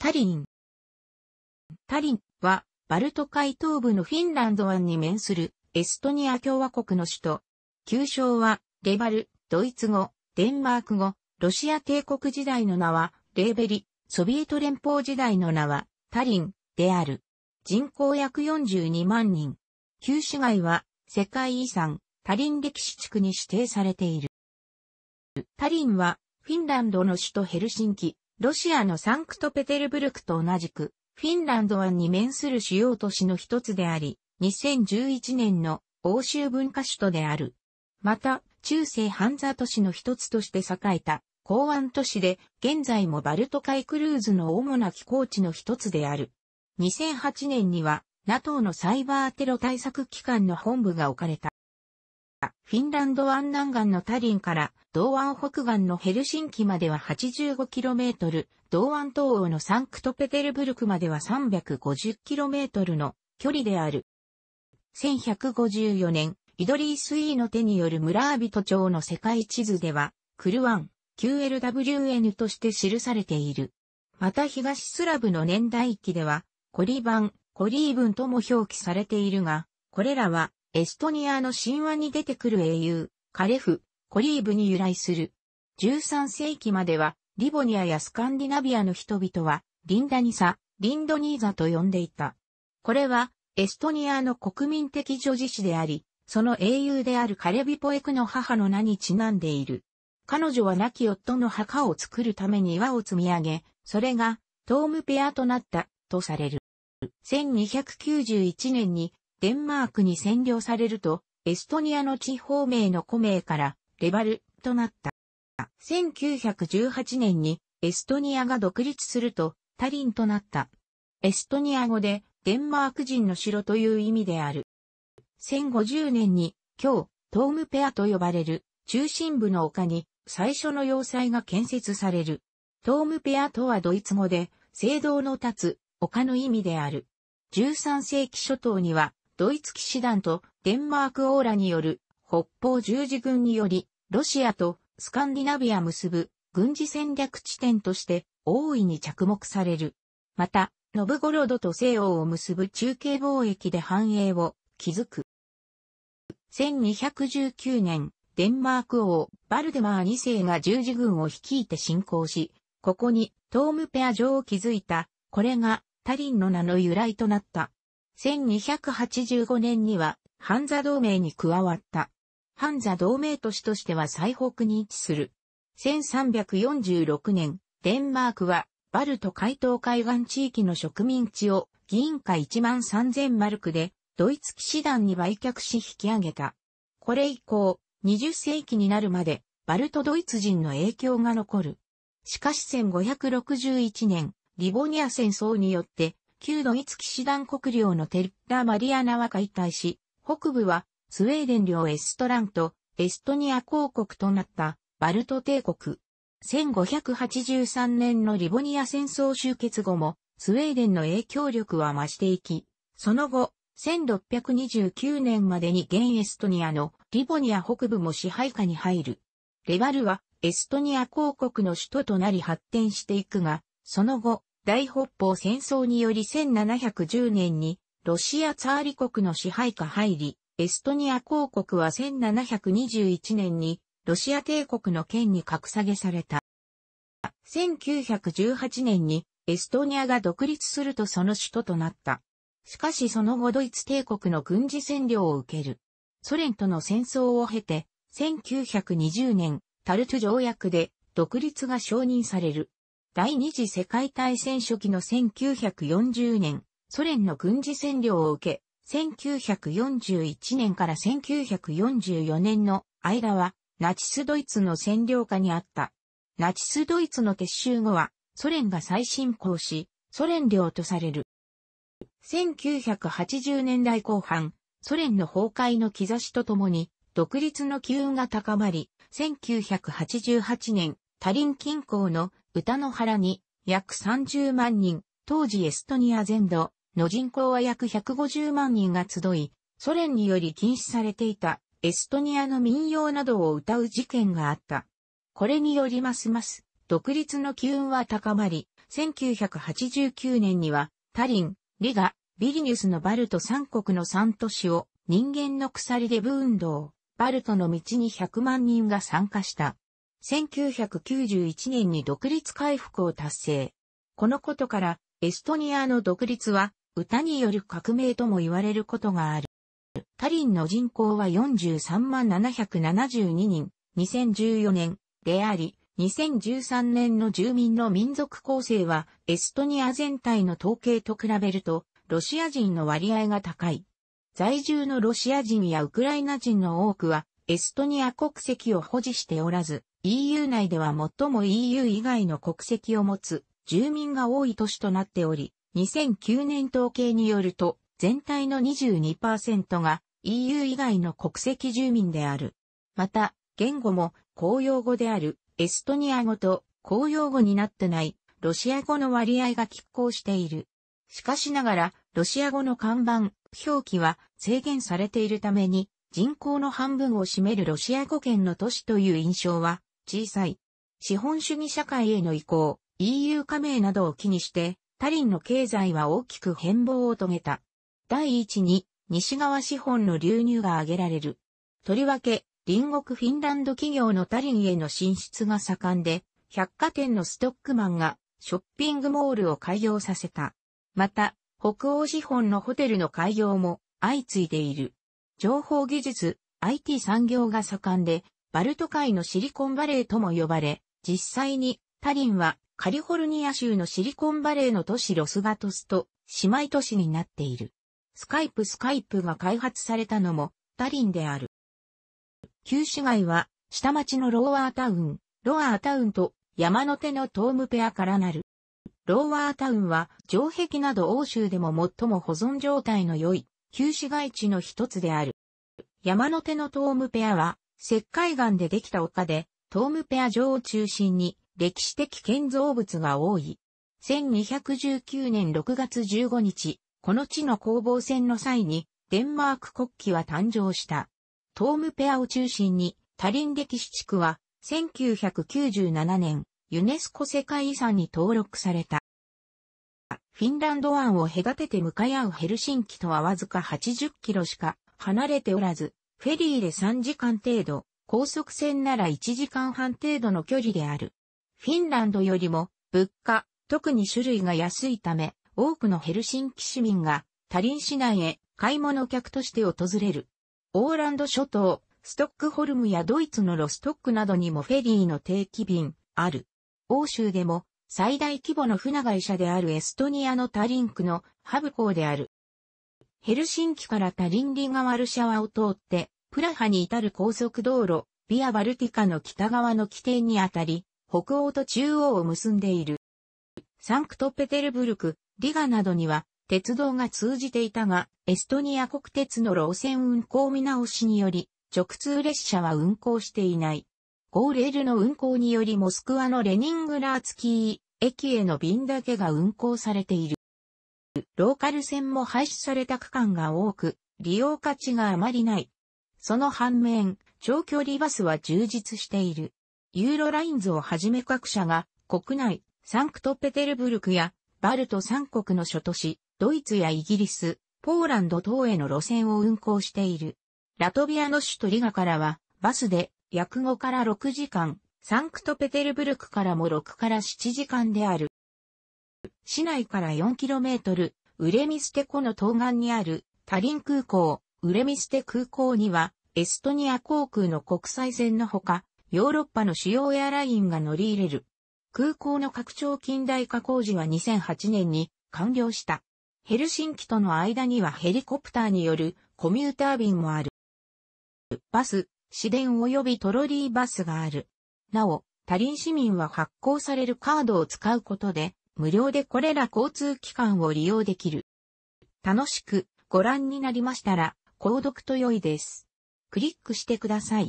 タリン。タリンは、バルト海東部のフィンランド湾に面するエストニア共和国の首都。旧称は、レバル、ドイツ語、デンマーク語、ロシア帝国時代の名は、レーベリ、ソビエト連邦時代の名は、タリン、である。人口約42万人。旧市街は、世界遺産、タリン歴史地区に指定されている。タリンは、フィンランドの首都ヘルシンキ、ロシアのサンクトペテルブルクと同じく、フィンランド湾に面する主要都市の一つであり、2011年の欧州文化首都である。また、中世ハンザ都市の一つとして栄えた港湾都市で、現在もバルト海クルーズの主な寄港地の一つである。2008年には、NATO のサイバーテロ対策機関の本部が置かれた。フィンランド湾南岸のタリンから、同湾北岸のヘルシンキまでは 85km、同湾東欧のサンクトペテルブルクまでは 350km の距離である。1154年、イドリース・イーの手による村人町の世界地図では、クルワン、QLWN として記されている。また東スラブの年代記では、コリバン、コリーブンとも表記されているが、これらはエストニアの神話に出てくる英雄、カレフ、コリーブに由来する。13世紀までは、リボニアやスカンディナビアの人々は、リンダニサ、リンドニーザと呼んでいた。これは、エストニアの国民的女子誌であり、その英雄であるカレビポエクの母の名にちなんでいる。彼女は亡き夫の墓を作るために岩を積み上げ、それが、トームペアとなった、とされる。1291年にデンマークに占領されると、エストニアの地方名の古名から、レバル、となった。1918年に、エストニアが独立すると、タリンとなった。エストニア語で、デンマーク人の城という意味である。1050年に、今日、トームペアと呼ばれる、中心部の丘に、最初の要塞が建設される。トームペアとはドイツ語で、聖堂の立つ、丘の意味である。13世紀初頭には、ドイツ騎士団とデンマークオーラによる北方十字軍により、ロシアとスカンディナビア結ぶ軍事戦略地点として大いに着目される。また、ノブゴロドと西欧を結ぶ中継貿易で繁栄を築く。1219年、デンマーク王、バルデマー2世が十字軍を率いて侵攻し、ここにトームペア城を築いた、これがタリンの名の由来となった。1285年には、ハンザ同盟に加わった。ハンザ同盟都市としては最北に位置する。1346年、デンマークは、バルト海東海岸地域の植民地を、議員下1万3000マルクで、ドイツ騎士団に売却し引き上げた。これ以降、20世紀になるまで、バルトドイツ人の影響が残る。しかし1561年、リボニア戦争によって、旧ドイツ騎士団国領のテッラ・マリアナは解体し、北部はスウェーデン領エストランとエストニア公国となったバルト帝国。1583年のリボニア戦争終結後もスウェーデンの影響力は増していき、その後、1629年までに現エストニアのリボニア北部も支配下に入る。レバルはエストニア公国の首都となり発展していくが、その後、大北方戦争により1710年にロシアツァーリ国の支配下入り、エストニア公国は1721年にロシア帝国の権に格下げされた。1918年にエストニアが独立するとその首都となった。しかしその後ドイツ帝国の軍事占領を受ける。ソ連との戦争を経て、1920年、タルト条約で独立が承認される。第二次世界大戦初期の1940年、ソ連の軍事占領を受け、1941年から1944年の間は、ナチスドイツの占領下にあった。ナチスドイツの撤収後は、ソ連が再侵攻し、ソ連領とされる。1980年代後半、ソ連の崩壊の兆しとともに、独立の機運が高まり、1988年、タリン近郊の歌の原に約30万人、当時エストニア全土の人口は約150万人が集い、ソ連により禁止されていたエストニアの民謡などを歌う事件があった。これによりますます独立の機運は高まり、1989年にはタリン、リガ、ビリニュスのバルト三国の三都市を人間の鎖で部運動、バルトの道に100万人が参加した。1991年に独立回復を達成。このことから、エストニアの独立は、歌による革命とも言われることがある。タリンの人口は43万772人、2014年であり、2013年の住民の民族構成は、エストニア全体の統計と比べると、ロシア人の割合が高い。在住のロシア人やウクライナ人の多くは、エストニア国籍を保持しておらず、EU 内では最も EU 以外の国籍を持つ住民が多い都市となっており、2009年統計によると、全体の22%が EU 以外の国籍住民である。また、言語も公用語であるエストニア語と公用語になってないロシア語の割合が拮抗している。しかしながら、ロシア語の看板、表記は制限されているために、人口の半分を占めるロシア語圏の都市という印象は小さい。資本主義社会への移行、EU 加盟などを機にして、タリンの経済は大きく変貌を遂げた。第一に、西側資本の流入が挙げられる。とりわけ、隣国フィンランド企業のタリンへの進出が盛んで、百貨店のストックマンがショッピングモールを開業させた。また、北欧資本のホテルの開業も相次いでいる。情報技術、IT 産業が盛んで、バルト海のシリコンバレーとも呼ばれ、実際にタリンはカリフォルニア州のシリコンバレーの都市ロスガトスと姉妹都市になっている。スカイプスカイプが開発されたのもタリンである。旧市街は下町のローワータウン、ロワータウンと山の手のトームペアからなる。ローワータウンは城壁など欧州でも最も保存状態の良い旧市街地の一つである。山の手のトームペアは石灰岩でできた丘で、トームペア城を中心に歴史的建造物が多い。1219年6月15日、この地の攻防戦の際に、デンマーク国旗は誕生した。トームペアを中心に、タリン歴史地区は、1997年、ユネスコ世界遺産に登録された。フィンランド湾を隔てて向かい合うヘルシンキとはわずか80キロしか離れておらず、フェリーで3時間程度、高速船なら1時間半程度の距離である。フィンランドよりも物価、特に種類が安いため、多くのヘルシンキ市民がタリン市内へ買い物客として訪れる。オーランド諸島、ストックホルムやドイツのロストックなどにもフェリーの定期便、ある。欧州でも最大規模の船会社であるエストニアのタリンクのハブ港である。ヘルシンキからタリンリガワルシャワを通って、プラハに至る高速道路、ビアバルティカの北側の起点にあたり、北欧と中央を結んでいる。サンクトペテルブルク、リガなどには鉄道が通じていたが、エストニア国鉄の路線運行見直しにより、直通列車は運行していない。ゴーレールの運行によりモスクワのレニングラーツキー駅への便だけが運行されている。ローカル線も廃止された区間が多く、利用価値があまりない。その反面、長距離バスは充実している。ユーロラインズをはじめ各社が、国内、サンクトペテルブルクや、バルト三国の諸都市、ドイツやイギリス、ポーランド等への路線を運行している。ラトビアの首都リガからは、バスで約5から6時間、サンクトペテルブルクからも6から7時間である。市内から 4km、ウレミステ湖の東岸にあるタリン空港、ウレミステ空港には、エストニア航空の国際線のほか、ヨーロッパの主要エアラインが乗り入れる。空港の拡張近代化工事は2008年に完了した。ヘルシンキとの間にはヘリコプターによるコミューター便もある。バス、市電及びトロリーバスがある。なお、タリン市民は発行されるカードを使うことで、無料でこれら交通機関を利用できる。楽しくご覧になりましたら、購読と良いです。クリックしてください。